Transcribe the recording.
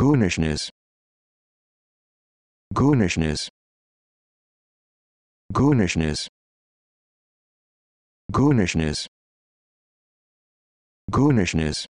Goonishness. Goonishness. Goonishness. Goonishness. Goonishness.